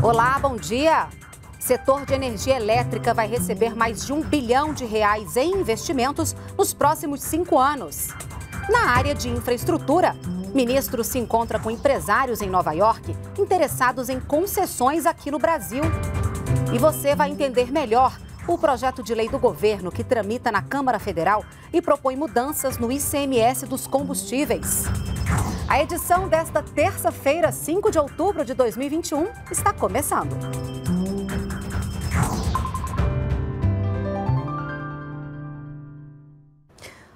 Olá, bom dia. Setor de energia elétrica vai receber mais de um bilhão de reais em investimentos nos próximos cinco anos. Na área de infraestrutura, ministro se encontra com empresários em Nova York interessados em concessões aqui no Brasil. E você vai entender melhor o projeto de lei do governo que tramita na Câmara Federal e propõe mudanças no ICMS dos combustíveis. A edição desta terça-feira, 5 de outubro de 2021, está começando.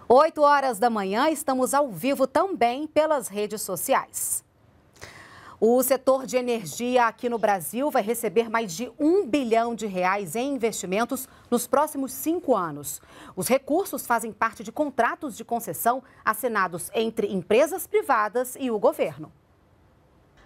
Oito horas da manhã, estamos ao vivo também pelas redes sociais. O setor de energia aqui no Brasil vai receber mais de um bilhão de reais em investimentos nos próximos cinco anos. Os recursos fazem parte de contratos de concessão assinados entre empresas privadas e o governo.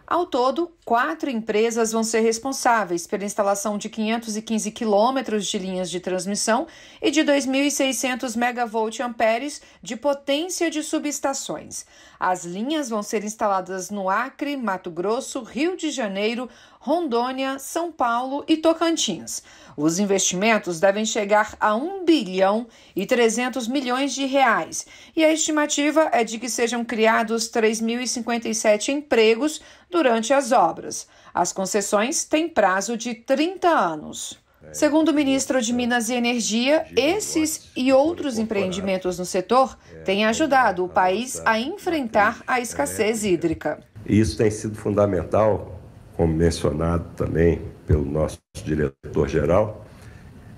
Ao todo, quatro empresas vão ser responsáveis pela instalação de 515 quilômetros de linhas de transmissão e de 2.600 megavolt-amperes de potência de subestações. As linhas vão ser instaladas no Acre, Mato Grosso, Rio de Janeiro, Rondônia, São Paulo e Tocantins. Os investimentos devem chegar a 1 bilhão e 300 milhões de reais, e a estimativa é de que sejam criados 3.057 empregos durante as obras. As concessões têm prazo de 30 anos. É, Segundo o ministro de Minas e Energia, esses e é outros né? empreendimentos no setor é, têm ajudado o país a enfrentar a escassez hídrica. Isso tem sido fundamental como mencionado também pelo nosso diretor-geral,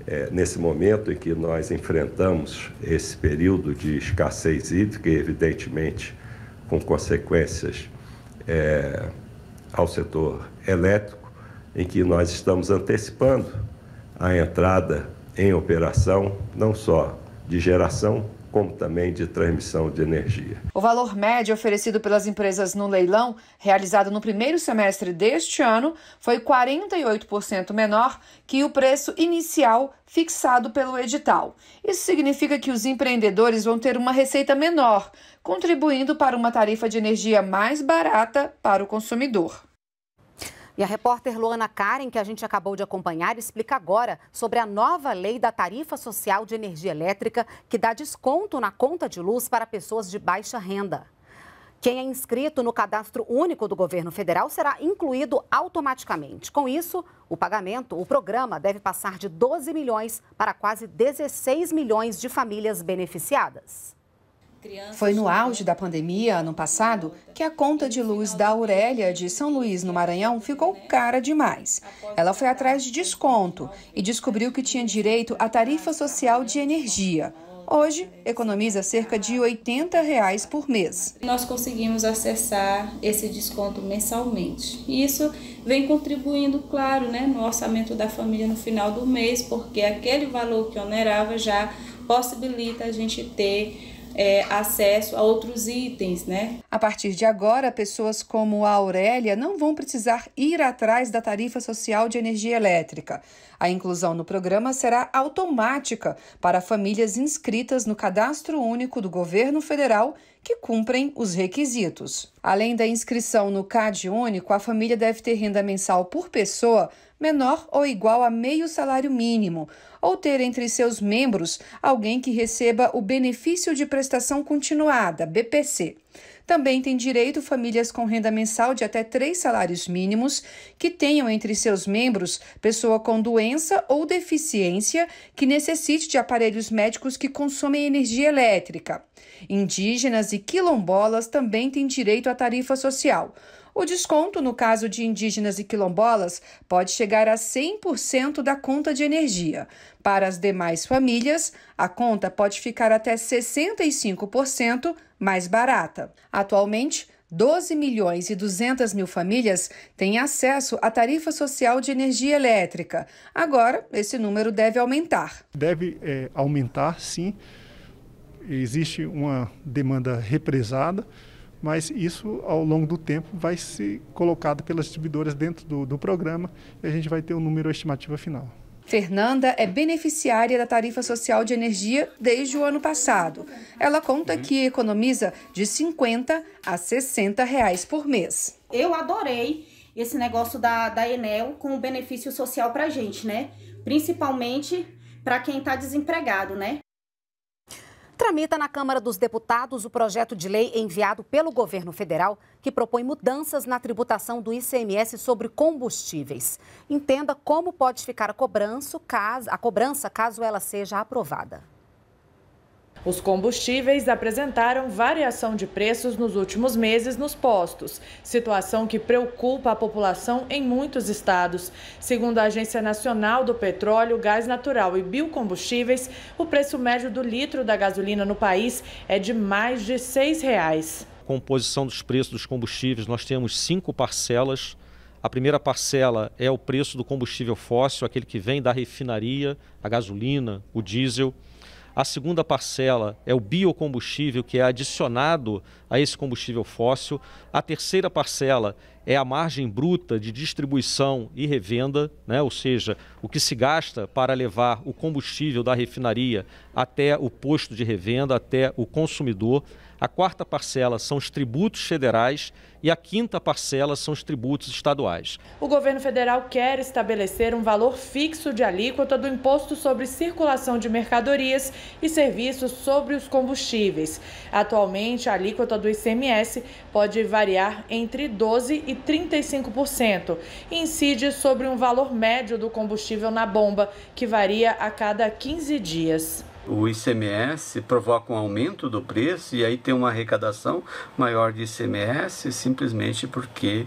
é, nesse momento em que nós enfrentamos esse período de escassez hídrica, evidentemente com consequências é, ao setor elétrico, em que nós estamos antecipando a entrada em operação não só de geração, como também de transmissão de energia. O valor médio oferecido pelas empresas no leilão, realizado no primeiro semestre deste ano, foi 48% menor que o preço inicial fixado pelo edital. Isso significa que os empreendedores vão ter uma receita menor, contribuindo para uma tarifa de energia mais barata para o consumidor. E a repórter Luana Karen, que a gente acabou de acompanhar, explica agora sobre a nova lei da tarifa social de energia elétrica que dá desconto na conta de luz para pessoas de baixa renda. Quem é inscrito no cadastro único do governo federal será incluído automaticamente. Com isso, o pagamento, o programa deve passar de 12 milhões para quase 16 milhões de famílias beneficiadas. Foi no auge da pandemia, ano passado, que a conta de luz da Aurélia de São Luís, no Maranhão, ficou né? cara demais. Ela foi atrás de desconto e descobriu que tinha direito à tarifa social de energia. Hoje, economiza cerca de R$ 80 reais por mês. Nós conseguimos acessar esse desconto mensalmente. E isso vem contribuindo, claro, né, no orçamento da família no final do mês, porque aquele valor que onerava já possibilita a gente ter é, acesso a outros itens, né? A partir de agora, pessoas como a Aurélia não vão precisar ir atrás da tarifa social de energia elétrica. A inclusão no programa será automática para famílias inscritas no cadastro único do governo federal que cumprem os requisitos. Além da inscrição no CAD único, a família deve ter renda mensal por pessoa menor ou igual a meio salário mínimo, ou ter entre seus membros alguém que receba o benefício de prestação continuada, BPC. Também tem direito famílias com renda mensal de até três salários mínimos que tenham entre seus membros pessoa com doença ou deficiência que necessite de aparelhos médicos que consomem energia elétrica. Indígenas e quilombolas também têm direito à tarifa social. O desconto, no caso de indígenas e quilombolas, pode chegar a 100% da conta de energia. Para as demais famílias, a conta pode ficar até 65% mais barata. Atualmente, 12 milhões e 200 mil famílias têm acesso à tarifa social de energia elétrica. Agora, esse número deve aumentar. Deve é, aumentar, sim. Existe uma demanda represada mas isso ao longo do tempo vai ser colocado pelas distribuidoras dentro do, do programa e a gente vai ter o um número estimativo final. Fernanda é beneficiária da tarifa social de energia desde o ano passado. Ela conta que economiza de 50 a 60 reais por mês. Eu adorei esse negócio da, da Enel com o benefício social para gente, né? Principalmente para quem está desempregado, né? Tramita na Câmara dos Deputados o projeto de lei enviado pelo governo federal que propõe mudanças na tributação do ICMS sobre combustíveis. Entenda como pode ficar a cobrança, caso, a cobrança caso ela seja aprovada. Os combustíveis apresentaram variação de preços nos últimos meses nos postos, situação que preocupa a população em muitos estados. Segundo a Agência Nacional do Petróleo, Gás Natural e Biocombustíveis, o preço médio do litro da gasolina no país é de mais de R$ 6,00. Composição dos preços dos combustíveis, nós temos cinco parcelas. A primeira parcela é o preço do combustível fóssil, aquele que vem da refinaria, a gasolina, o diesel. A segunda parcela é o biocombustível que é adicionado a esse combustível fóssil. A terceira parcela é a margem bruta de distribuição e revenda, né? ou seja, o que se gasta para levar o combustível da refinaria até o posto de revenda, até o consumidor. A quarta parcela são os tributos federais e a quinta parcela são os tributos estaduais. O governo federal quer estabelecer um valor fixo de alíquota do imposto sobre circulação de mercadorias e serviços sobre os combustíveis. Atualmente, a alíquota do ICMS pode variar entre 12 e 35% incide sobre um valor médio do combustível na bomba, que varia a cada 15 dias o ICMS provoca um aumento do preço e aí tem uma arrecadação maior de ICMS simplesmente porque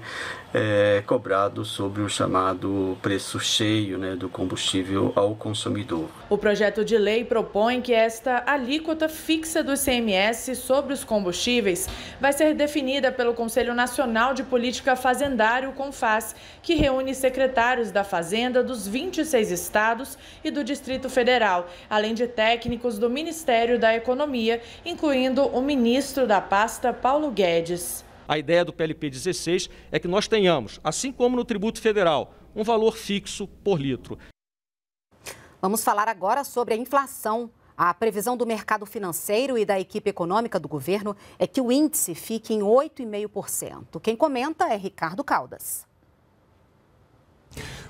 é, cobrado sobre o chamado preço cheio né, do combustível ao consumidor. O projeto de lei propõe que esta alíquota fixa do ICMS sobre os combustíveis vai ser definida pelo Conselho Nacional de Política Fazendária, o CONFAS, que reúne secretários da Fazenda dos 26 estados e do Distrito Federal, além de técnicos do Ministério da Economia, incluindo o ministro da pasta Paulo Guedes. A ideia do PLP 16 é que nós tenhamos, assim como no tributo federal, um valor fixo por litro. Vamos falar agora sobre a inflação. A previsão do mercado financeiro e da equipe econômica do governo é que o índice fique em 8,5%. Quem comenta é Ricardo Caldas.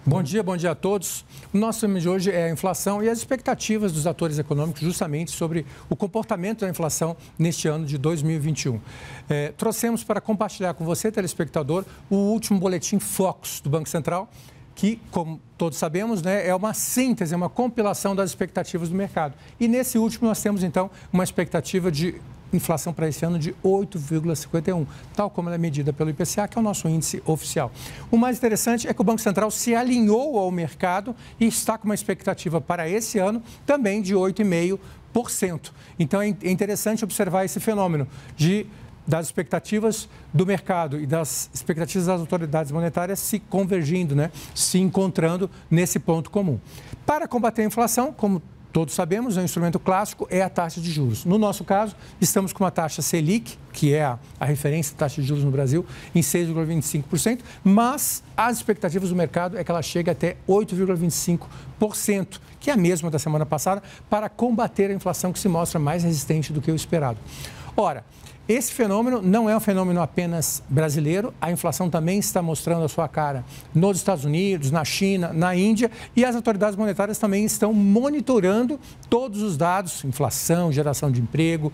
Bom dia, bom dia a todos. O nosso tema de hoje é a inflação e as expectativas dos atores econômicos justamente sobre o comportamento da inflação neste ano de 2021. É, trouxemos para compartilhar com você, telespectador, o último boletim Focus do Banco Central, que, como todos sabemos, né, é uma síntese, é uma compilação das expectativas do mercado. E nesse último nós temos, então, uma expectativa de inflação para esse ano de 8,51, tal como ela é medida pelo IPCA, que é o nosso índice oficial. O mais interessante é que o Banco Central se alinhou ao mercado e está com uma expectativa para esse ano também de 8,5%. Então é, é interessante observar esse fenômeno de das expectativas do mercado e das expectativas das autoridades monetárias se convergindo, né? se encontrando nesse ponto comum. Para combater a inflação, como todos sabemos, é um instrumento clássico, é a taxa de juros. No nosso caso, estamos com uma taxa Selic, que é a, a referência de taxa de juros no Brasil, em 6,25%, mas as expectativas do mercado é que ela chegue até 8,25%, que é a mesma da semana passada, para combater a inflação que se mostra mais resistente do que o esperado. Ora, esse fenômeno não é um fenômeno apenas brasileiro, a inflação também está mostrando a sua cara nos Estados Unidos, na China, na Índia e as autoridades monetárias também estão monitorando todos os dados, inflação, geração de emprego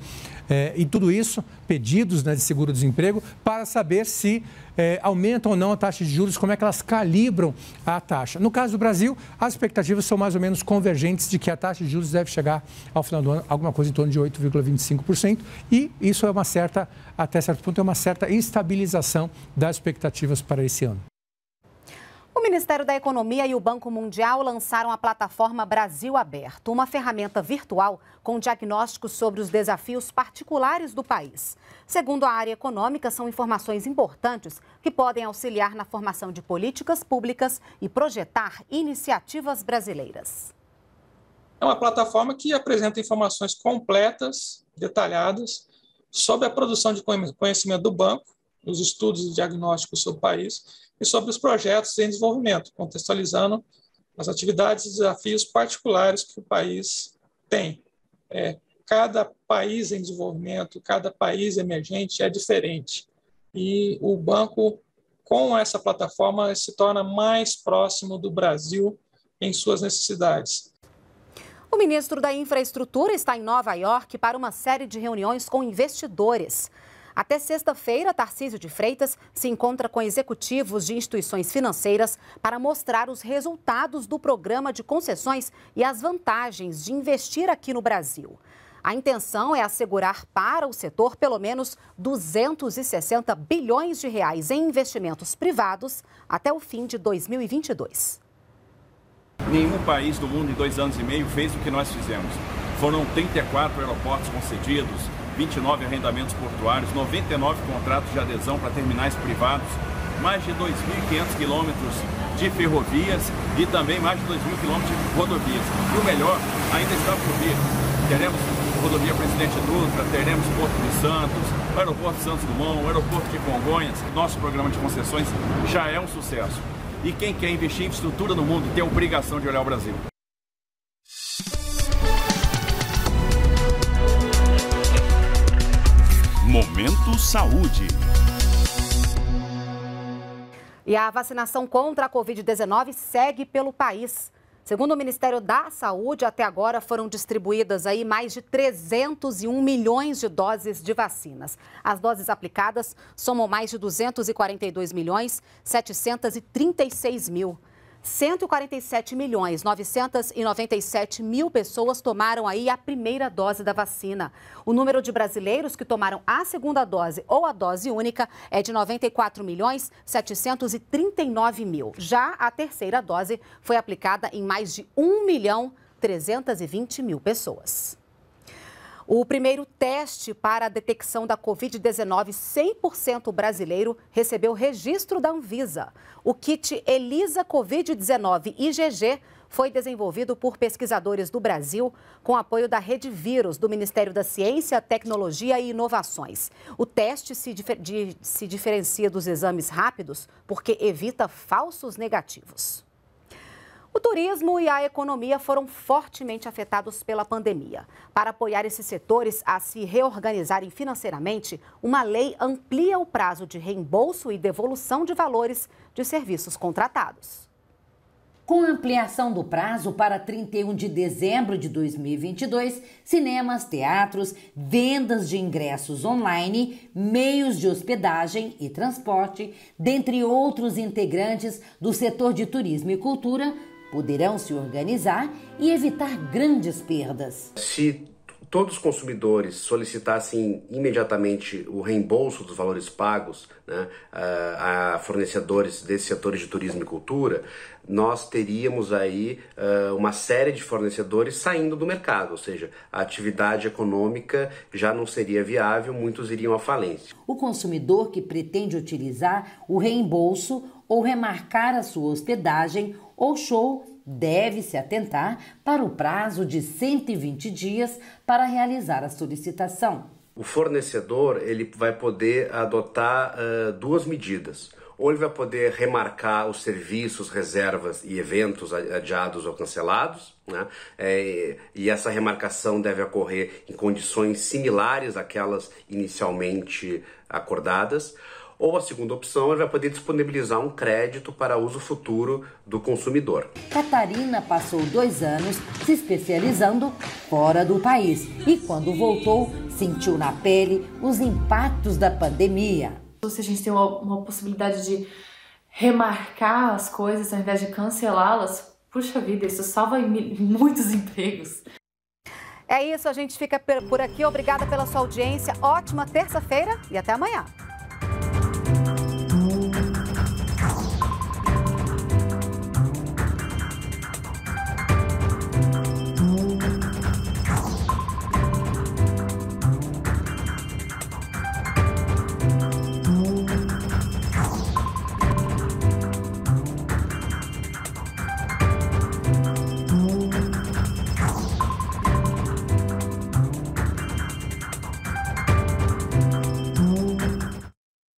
eh, e tudo isso, pedidos né, de seguro-desemprego, para saber se é, aumentam ou não a taxa de juros, como é que elas calibram a taxa. No caso do Brasil, as expectativas são mais ou menos convergentes de que a taxa de juros deve chegar ao final do ano alguma coisa em torno de 8,25% e isso é uma certa, até certo ponto, é uma certa estabilização das expectativas para esse ano. O Ministério da Economia e o Banco Mundial lançaram a plataforma Brasil Aberto, uma ferramenta virtual com diagnósticos sobre os desafios particulares do país. Segundo a área econômica, são informações importantes que podem auxiliar na formação de políticas públicas e projetar iniciativas brasileiras. É uma plataforma que apresenta informações completas, detalhadas, sobre a produção de conhecimento do banco, os estudos e diagnósticos sobre o país e sobre os projetos em desenvolvimento, contextualizando as atividades e desafios particulares que o país tem. É, cada país em desenvolvimento, cada país emergente é diferente. E o banco, com essa plataforma, se torna mais próximo do Brasil em suas necessidades. O ministro da Infraestrutura está em Nova York para uma série de reuniões com investidores. Até sexta-feira, Tarcísio de Freitas se encontra com executivos de instituições financeiras para mostrar os resultados do programa de concessões e as vantagens de investir aqui no Brasil. A intenção é assegurar para o setor pelo menos 260 bilhões de reais em investimentos privados até o fim de 2022. Nenhum país do mundo em dois anos e meio fez o que nós fizemos. Foram 34 aeroportos concedidos, 29 arrendamentos portuários, 99 contratos de adesão para terminais privados, mais de 2.500 quilômetros de ferrovias e também mais de 2.000 quilômetros de rodovias. E o melhor ainda está por vir. Teremos rodovia Presidente Dutra, teremos Porto de Santos, Aeroporto Santos Dumont, Aeroporto de Congonhas. Nosso programa de concessões já é um sucesso. E quem quer investir em infraestrutura no mundo tem a obrigação de olhar o Brasil. Minuto Saúde. E a vacinação contra a Covid-19 segue pelo país. Segundo o Ministério da Saúde, até agora foram distribuídas aí mais de 301 milhões de doses de vacinas. As doses aplicadas somam mais de 242 milhões 736 mil. 147 milhões 997 mil pessoas tomaram aí a primeira dose da vacina. O número de brasileiros que tomaram a segunda dose ou a dose única é de 94 milhões 739 mil. Já a terceira dose foi aplicada em mais de 1 milhão 320 mil pessoas. O primeiro teste para a detecção da Covid-19 100% brasileiro recebeu registro da Anvisa. O kit Elisa Covid-19 IgG foi desenvolvido por pesquisadores do Brasil com apoio da Rede Vírus do Ministério da Ciência, Tecnologia e Inovações. O teste se, difer de, se diferencia dos exames rápidos porque evita falsos negativos. O turismo e a economia foram fortemente afetados pela pandemia. Para apoiar esses setores a se reorganizarem financeiramente, uma lei amplia o prazo de reembolso e devolução de valores de serviços contratados. Com a ampliação do prazo para 31 de dezembro de 2022, cinemas, teatros, vendas de ingressos online, meios de hospedagem e transporte, dentre outros integrantes do setor de turismo e cultura, poderão se organizar e evitar grandes perdas. Se todos os consumidores solicitassem imediatamente o reembolso dos valores pagos né, a fornecedores desses setores de turismo e cultura, nós teríamos aí uh, uma série de fornecedores saindo do mercado, ou seja, a atividade econômica já não seria viável, muitos iriam à falência. O consumidor que pretende utilizar o reembolso ou remarcar a sua hospedagem ou show deve se atentar para o prazo de 120 dias para realizar a solicitação. O fornecedor ele vai poder adotar uh, duas medidas. Ou ele vai poder remarcar os serviços, reservas e eventos adiados ou cancelados, né? É, e essa remarcação deve ocorrer em condições similares àquelas inicialmente acordadas ou a segunda opção, ele vai poder disponibilizar um crédito para uso futuro do consumidor. Catarina passou dois anos se especializando fora do país e, quando voltou, sentiu na pele os impactos da pandemia. Então, se a gente tem uma, uma possibilidade de remarcar as coisas ao invés de cancelá-las, puxa vida, isso salva muitos empregos. É isso, a gente fica por aqui. Obrigada pela sua audiência. Ótima terça-feira e até amanhã.